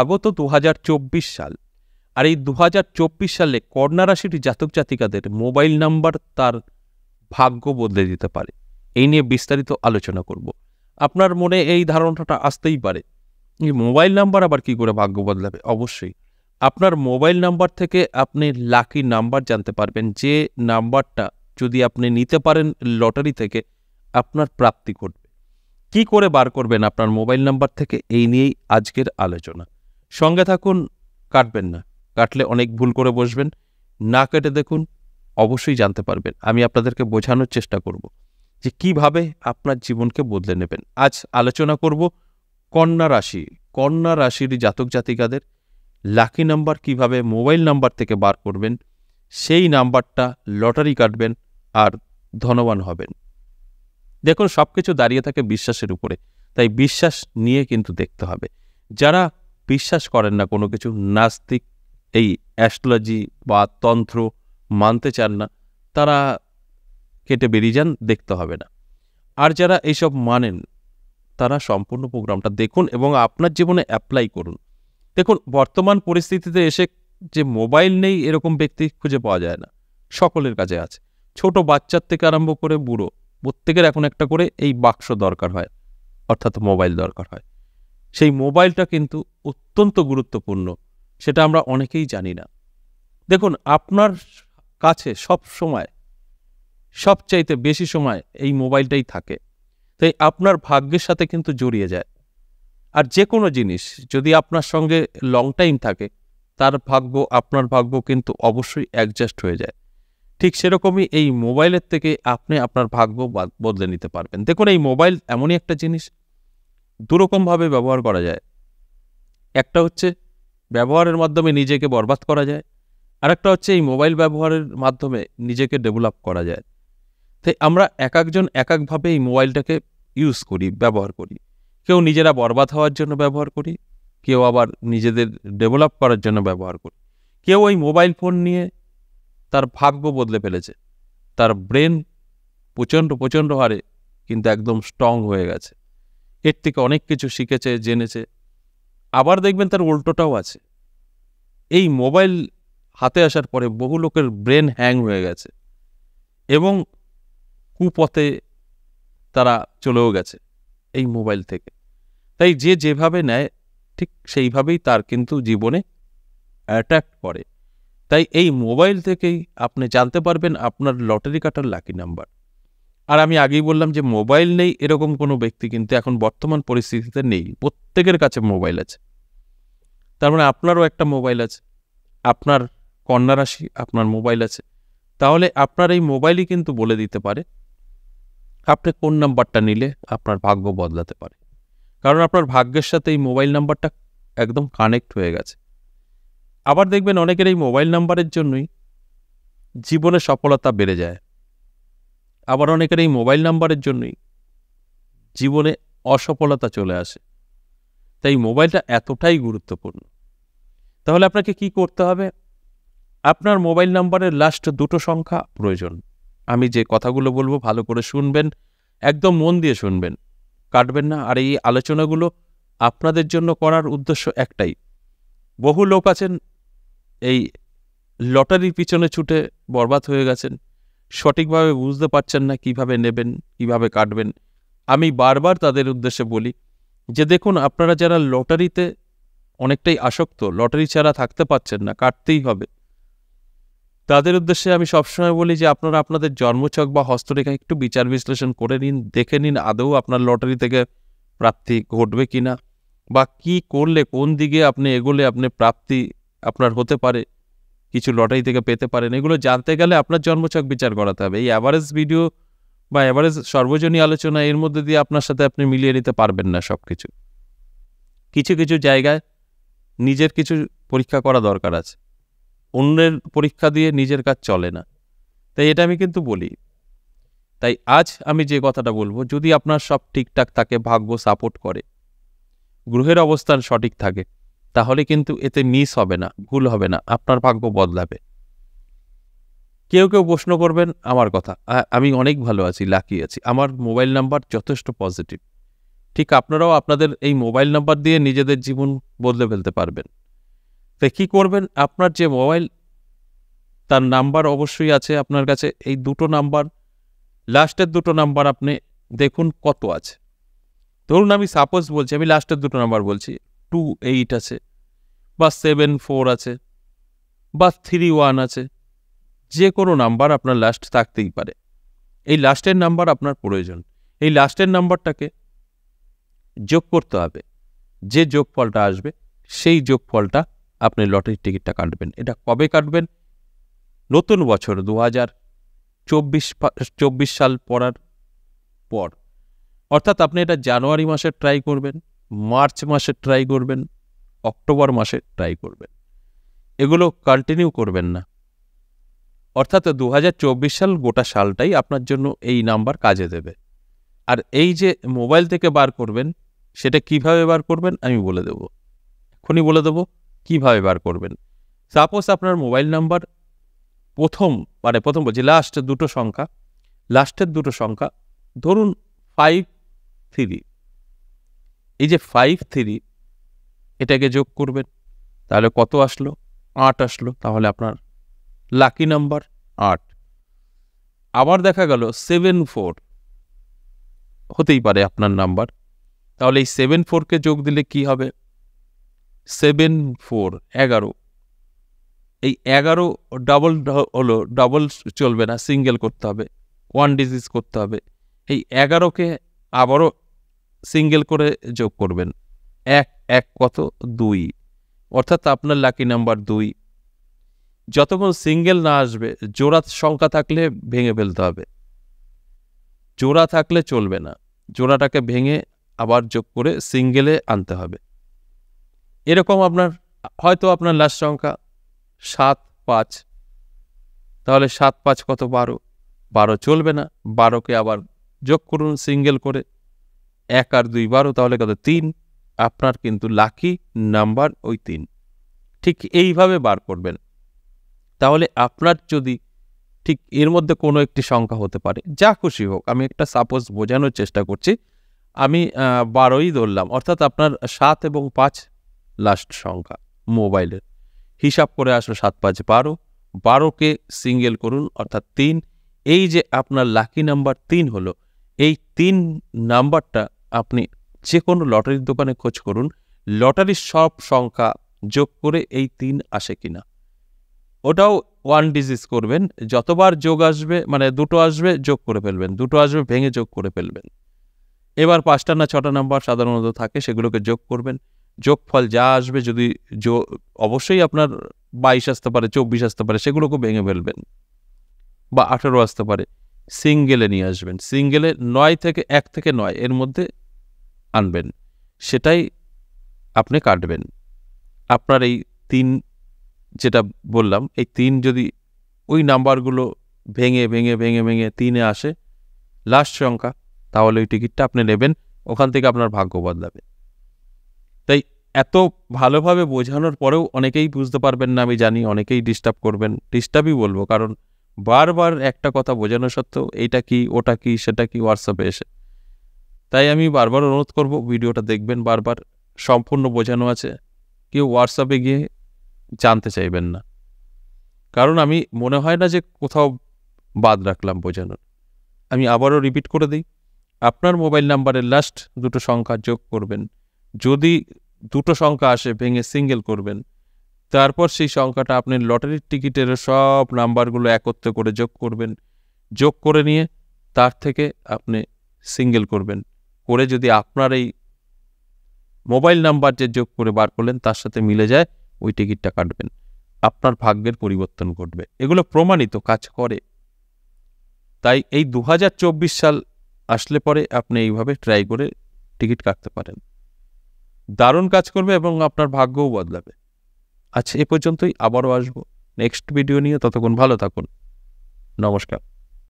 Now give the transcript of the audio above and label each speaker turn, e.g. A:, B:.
A: আগত দু সাল আর এই দু সালে কর্ণা রাশির জাতক জাতিকাদের মোবাইল নাম্বার তার ভাগ্য বদলে দিতে পারে এই নিয়ে বিস্তারিত আলোচনা করব আপনার মনে এই ধারণাটা আসতেই পারে এই মোবাইল নাম্বার আবার কি করে ভাগ্য বদলাবে অবশ্যই আপনার মোবাইল নাম্বার থেকে আপনি লাকি নাম্বার জানতে পারবেন যে নাম্বারটা যদি আপনি নিতে পারেন লটারি থেকে আপনার প্রাপ্তি ঘটবে কি করে বার করবেন আপনার মোবাইল নাম্বার থেকে এই নিয়েই আজকের আলোচনা সঙ্গে থাকুন কাটবেন না কাটলে অনেক ভুল করে বসবেন না কেটে দেখুন অবশ্যই জানতে পারবেন আমি আপনাদেরকে বোঝানোর চেষ্টা করব যে কিভাবে আপনার জীবনকে বদলে নেবেন আজ আলোচনা করব কন্যা রাশি কন্যা রাশির জাতক জাতিকাদের লাকি নাম্বার কিভাবে মোবাইল নাম্বার থেকে বার করবেন সেই নাম্বারটা লটারি কাটবেন আর ধনবান হবেন দেখুন সব কিছু দাঁড়িয়ে থাকে বিশ্বাসের উপরে তাই বিশ্বাস নিয়ে কিন্তু দেখতে হবে যারা বিশ্বাস করেন না কোনো কিছু নাস্তিক এই অ্যাস্ট্রোলজি বা তন্ত্র মানতে চান না তারা কেটে বেরিয়ে যান দেখতে হবে না আর যারা এইসব মানেন তারা সম্পূর্ণ প্রোগ্রামটা দেখুন এবং আপনার জীবনে অ্যাপ্লাই করুন দেখুন বর্তমান পরিস্থিতিতে এসে যে মোবাইল নেই এরকম ব্যক্তি খুঁজে পাওয়া যায় না সকলের কাছে আছে ছোট বাচ্চার থেকে আরম্ভ করে বুড়ো প্রত্যেকের এখন একটা করে এই বাক্স দরকার হয় অর্থাৎ মোবাইল দরকার হয় সেই মোবাইলটা কিন্তু অত্যন্ত গুরুত্বপূর্ণ সেটা আমরা অনেকেই জানি না দেখুন আপনার কাছে সব সময় সবচাইতে বেশি সময় এই মোবাইলটাই থাকে তাই আপনার ভাগ্যের সাথে কিন্তু জড়িয়ে যায় আর যে কোনো জিনিস যদি আপনার সঙ্গে লং টাইম থাকে তার ভাগ্য আপনার ভাগ্য কিন্তু অবশ্যই অ্যাডজাস্ট হয়ে যায় ঠিক সেরকমই এই মোবাইলের থেকে আপনি আপনার ভাগ্য বদলে নিতে পারবেন দেখুন এই মোবাইল এমনই একটা জিনিস দুরকমভাবে ব্যবহার করা যায় একটা হচ্ছে ব্যবহারের মাধ্যমে নিজেকে বরবাদ করা যায় আর একটা হচ্ছে এই মোবাইল ব্যবহারের মাধ্যমে নিজেকে ডেভেলপ করা যায় তাই আমরা এক একজন এক একভাবে এই মোবাইলটাকে ইউজ করি ব্যবহার করি কেউ নিজেরা বরবাদ হওয়ার জন্য ব্যবহার করি কেউ আবার নিজেদের ডেভেলপ করার জন্য ব্যবহার করি কেউ ওই মোবাইল ফোন নিয়ে তার ভাগ্য বদলে ফেলেছে তার ব্রেন প্রচণ্ড প্রচণ্ড হারে কিন্তু একদম স্ট্রং হয়ে গেছে এর থেকে অনেক কিছু শিখেছে জেনেছে আবার দেখবেন তার উল্টোটাও আছে এই মোবাইল হাতে আসার পরে বহু লোকের ব্রেন হ্যাং হয়ে গেছে এবং কুপথে তারা চলেও গেছে এই মোবাইল থেকে তাই যে যেভাবে নেয় ঠিক সেইভাবেই তার কিন্তু জীবনে অ্যাট্যাক করে তাই এই মোবাইল থেকেই আপনি জানতে পারবেন আপনার লটারি কাটার লাকি নাম্বার আর আমি আগেই বললাম যে মোবাইল নেই এরকম কোনো ব্যক্তি কিন্তু এখন বর্তমান পরিস্থিতিতে নেই প্রত্যেকের কাছে মোবাইল আছে তার মানে আপনারও একটা মোবাইল আছে আপনার কন্যা রাশি আপনার মোবাইল আছে তাহলে আপনার এই মোবাইলই কিন্তু বলে দিতে পারে আপনি কোন নাম্বারটা নিলে আপনার ভাগ্য বদলাতে পারে কারণ আপনার ভাগ্যের সাথে এই মোবাইল নাম্বারটা একদম কানেক্ট হয়ে গেছে আবার দেখবেন অনেকের এই মোবাইল নাম্বারের জন্যই জীবনে সফলতা বেড়ে যায় আবার অনেকের এই মোবাইল নাম্বারের জন্যই জীবনে অসফলতা চলে আসে তাই মোবাইলটা এতটাই গুরুত্বপূর্ণ তাহলে আপনাকে কি করতে হবে আপনার মোবাইল নাম্বারের লাস্ট দুটো সংখ্যা প্রয়োজন আমি যে কথাগুলো বলবো ভালো করে শুনবেন একদম মন দিয়ে শুনবেন কাটবেন না আর এই আলোচনাগুলো আপনাদের জন্য করার উদ্দেশ্য একটাই বহু লোক আছেন এই লটারির পিছনে ছুটে বরবাদ হয়ে গেছেন সঠিকভাবে বুঝতে পারছেন না কিভাবে নেবেন কিভাবে কাটবেন আমি বারবার তাদের উদ্দেশ্যে বলি যে দেখুন আপনারা যারা লটারিতে অনেকটাই আসক্ত লটারি ছাড়া থাকতে পারছেন না কাটতেই হবে তাদের উদ্দেশ্যে আমি সবসময় বলি যে আপনারা আপনাদের জন্মছক বা হস্তরেখা একটু বিচার বিশ্লেষণ করে নিন দেখে নিন আদৌ আপনার লটারি থেকে প্রাপ্তি ঘটবে কি না বা কী করলে কোন দিকে আপনি এগোলে আপনি প্রাপ্তি আপনার হতে পারে কিছু লটারি থেকে পেতে পারেন এগুলো জানতে গেলে আপনার জন্মচক বিচার করাতে হবে এই অ্যাভারেজ ভিডিও বা অ্যাভারেজ সর্বজনীন আলোচনা এর মধ্যে দিয়ে আপনার সাথে আপনি মিলিয়ে নিতে পারবেন না সব কিছু কিছু কিছু জায়গায় নিজের কিছু পরীক্ষা করা দরকার আছে অন্যের পরীক্ষা দিয়ে নিজের কাজ চলে না তাই এটা আমি কিন্তু বলি তাই আজ আমি যে কথাটা বলবো যদি আপনার সব ঠিকঠাক থাকে ভাগ্য সাপোর্ট করে গ্রহের অবস্থান সঠিক থাকে তাহলে কিন্তু এতে মিস হবে না ভুল হবে না আপনার ভাগ্য বদলাবে কেউ কেউ প্রশ্ন করবেন আমার কথা আমি অনেক ভালো আছি লাকি আছি আমার মোবাইল নাম্বার যথেষ্ট পজিটিভ ঠিক আপনারাও আপনাদের এই মোবাইল নাম্বার দিয়ে নিজেদের জীবন বদলে ফেলতে পারবেন তো কী করবেন আপনার যে মোবাইল তার নাম্বার অবশ্যই আছে আপনার কাছে এই দুটো নাম্বার লাস্টের দুটো নাম্বার আপনি দেখুন কত আছে ধরুন আমি সাপোজ বলছি আমি লাস্টের দুটো নাম্বার বলছি টু এইট আছে বা সেভেন ফোর আছে বা থ্রি ওয়ান আছে যে কোনো নাম্বার আপনার লাস্ট থাকতেই পারে এই লাস্টের নাম্বার আপনার প্রয়োজন এই লাস্টের নাম্বারটাকে যোগ করতে হবে যে যোগফলটা আসবে সেই যোগফলটা আপনি লটারির টিকিটটা কাটবেন এটা কবে কাটবেন নতুন বছর দু হাজার চব্বিশ চব্বিশ সাল পড়ার পর অর্থাৎ আপনি এটা জানুয়ারি মাসে ট্রাই করবেন মার্চ মাসে ট্রাই করবেন অক্টোবর মাসে ট্রাই করবেন এগুলো কন্টিনিউ করবেন না অর্থাৎ দু সাল গোটা সালটাই আপনার জন্য এই নাম্বার কাজে দেবে আর এই যে মোবাইল থেকে বার করবেন সেটা কিভাবে বার করবেন আমি বলে দেব এখনই বলে দেব কিভাবে বার করবেন সাপোজ আপনার মোবাইল নাম্বার প্রথম মানে প্রথম বলছি লাস্ট দুটো সংখ্যা লাস্টের দুটো সংখ্যা ধরুন ফাইভ থ্রি এই যে ফাইভ থ্রি এটাকে যোগ করবেন তাহলে কত আসলো আট আসলো তাহলে আপনার লাকি নাম্বার আট আবার দেখা গেল সেভেন ফোর হতেই পারে আপনার নাম্বার তাহলে এই সেভেন ফোরকে যোগ দিলে কি হবে সেভেন ফোর এগারো এই এগারো ডাবল হলো ডাবল চলবে না সিঙ্গেল করতে হবে ওয়ান ডিজিজ করতে হবে এই এগারোকে আবারও সিঙ্গেল করে যোগ করবেন এক এক কত দুই অর্থাৎ আপনার লাকি নাম্বার দুই যতক্ষণ সিঙ্গেল না আসবে জোড়া সংখ্যা থাকলে ভেঙে ফেলতে হবে জোড়া থাকলে চলবে না জোড়াটাকে ভেঙে আবার যোগ করে সিঙ্গেলে আনতে হবে এরকম আপনার হয়তো আপনার লাস্ট সংখ্যা সাত পাঁচ তাহলে সাত পাঁচ কত বারো বারো চলবে না বারোকে আবার যোগ করুন সিঙ্গেল করে এক আর দুই বারো তাহলে কত তিন আপনার কিন্তু লাকি নাম্বার ওই তিন ঠিক এইভাবে বার করবেন তাহলে আপনার যদি ঠিক এর মধ্যে কোনো একটি সংখ্যা হতে পারে যা খুশি হোক আমি একটা সাপোজ বোঝানোর চেষ্টা করছি আমি বারোই ধরলাম অর্থাৎ আপনার সাত এবং পাঁচ লাস্ট সংখ্যা মোবাইলের হিসাব করে আসলো সাত পাঁচ বারো বারোকে সিঙ্গেল করুন অর্থাৎ তিন এই যে আপনার লাকি নাম্বার তিন হলো এই তিন নাম্বারটা আপনি যে কোনো লটারির দোকানে খোঁজ করুন লটারির সব সংখ্যা যোগ করে এই তিন আসে কিনা ওটাও ওয়ান ডিজিজ করবেন যতবার যোগ আসবে মানে দুটো আসবে যোগ করে ফেলবেন দুটো আসবে ভেঙে যোগ করে ফেলবেন এবার পাঁচটা না ছটা নাম্বার সাধারণত থাকে সেগুলোকে যোগ করবেন যোগফল যা আসবে যদি অবশ্যই আপনার বাইশ আসতে পারে চব্বিশ আসতে পারে সেগুলোকে ভেঙে ফেলবেন বা আঠেরো আসতে পারে সিঙ্গেলে নিয়ে আসবেন সিঙ্গেলে নয় থেকে এক থেকে নয় এর মধ্যে আনবেন সেটাই আপনি কাটবেন আপনার এই তিন যেটা বললাম এই তিন যদি ওই নাম্বারগুলো ভেঙে ভেঙে ভেঙে ভেঙে তিনে আসে লাস্ট সংখ্যা তাহলে ওই টিকিটটা আপনি নেবেন ওখান থেকে আপনার ভাগ্য বদলাবে তাই এত ভালোভাবে বোঝানোর পরেও অনেকেই বুঝতে পারবেন না আমি জানি অনেকেই ডিস্টার্ব করবেন ডিস্টার্বই বলবো কারণ বারবার একটা কথা বোঝানো সত্ত্বেও এইটা কি ওটা কি সেটা কি হোয়াটসঅ্যাপে এসে তাই আমি বারবার অনুরোধ করব ভিডিওটা দেখবেন বারবার সম্পূর্ণ বোঝানো আছে কেউ হোয়াটসঅ্যাপে গিয়ে জানতে চাইবেন না কারণ আমি মনে হয় না যে কোথাও বাদ রাখলাম বোঝানোর আমি আবারও রিপিট করে দিই আপনার মোবাইল নাম্বারের লাস্ট দুটো সংখ্যা যোগ করবেন যদি দুটো সংখ্যা আসে ভেঙে সিঙ্গেল করবেন তারপর সেই সংখ্যাটা আপনি লটারির টিকিটের সব নাম্বারগুলো একত্র করে যোগ করবেন যোগ করে নিয়ে তার থেকে আপনি সিঙ্গেল করবেন করে যদি আপনার এই মোবাইল নাম্বার যে যোগ করে বার করলেন তার সাথে মিলে যায় ওই টিকিটটা কাটবেন আপনার ভাগ্যের পরিবর্তন ঘটবে এগুলো প্রমাণিত কাজ করে তাই এই দু সাল আসলে পরে আপনি এইভাবে ট্রাই করে টিকিট কাটতে পারেন দারুণ কাজ করবে এবং আপনার ভাগ্যও বদলাবে আচ্ছা এ পর্যন্তই আবারও আসবো নেক্সট ভিডিও নিয়ে ততক্ষণ ভালো থাকুন নমস্কার